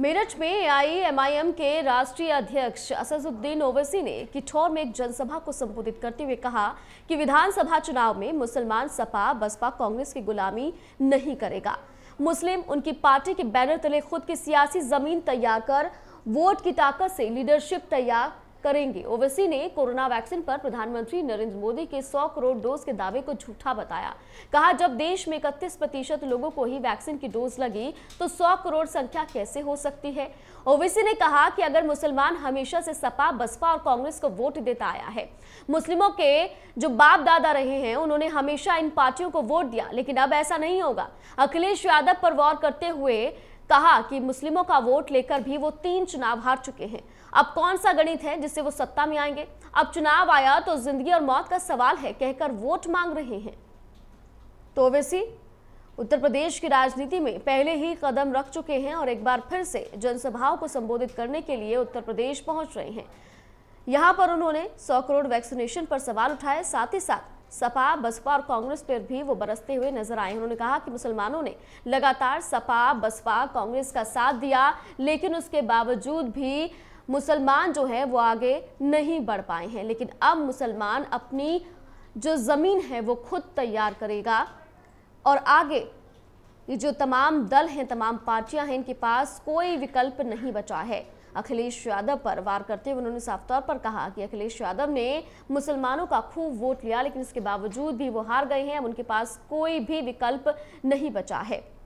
मेरठ में आईएमआईएम के राष्ट्रीय अध्यक्ष असदुद्दीन ओवैसी ने किठौर में एक जनसभा को संबोधित करते हुए कहा कि विधानसभा चुनाव में मुसलमान सपा बसपा कांग्रेस की गुलामी नहीं करेगा मुस्लिम उनकी पार्टी के बैनर तले खुद की सियासी जमीन तैयार कर वोट की ताकत से लीडरशिप तैयार करेंगे ओवैसी ने कोरोना वैक्सीन पर प्रधानमंत्री नरेंद्र मोदी के 100 करोड़ डोज के दावे को झूठा बताया कहा जब देश में इकतीस प्रतिशत लोगों को ही वैक्सीन की डोज लगी तो 100 करोड़ संख्या कैसे हो सकती है ओवैसी ने कहा कि अगर मुसलमान हमेशा से सपा बसपा और कांग्रेस को वोट देता आया है मुस्लिमों के जो बाप दादा रहे हैं उन्होंने हमेशा इन पार्टियों को वोट दिया लेकिन अब ऐसा नहीं होगा अखिलेश यादव पर वॉर करते हुए कहा कि मुस्लिमों का वोट लेकर भी वो तीन चुनाव हार चुके हैं अब कौन सा गणित है जिससे वो सत्ता में आएंगे अब चुनाव आया तो जिंदगी और मौत का सवाल है कहकर वोट मांग रहे हैं तो वैसी उत्तर प्रदेश की राजनीति में पहले ही कदम रख चुके हैं और एक बार फिर से जनसभाओं को संबोधित करने के लिए उत्तर प्रदेश पहुंच रहे हैं यहाँ पर उन्होंने सौ करोड़ वैक्सीनेशन पर सवाल उठाए साथ ही साथ सपा बसपा और कांग्रेस पर भी वो बरसते हुए नजर आए उन्होंने कहा कि मुसलमानों ने लगातार सपा बसपा कांग्रेस का साथ दिया लेकिन उसके बावजूद भी मुसलमान जो है वो आगे नहीं बढ़ पाए हैं लेकिन अब मुसलमान अपनी जो ज़मीन है वो खुद तैयार करेगा और आगे ये जो तमाम दल हैं तमाम पार्टियां हैं इनके पास कोई विकल्प नहीं बचा है अखिलेश यादव पर वार करते हुए उन्होंने साफ तौर पर कहा कि अखिलेश यादव ने मुसलमानों का खूब वोट लिया लेकिन इसके बावजूद भी वो हार गए हैं अब उनके पास कोई भी विकल्प नहीं बचा है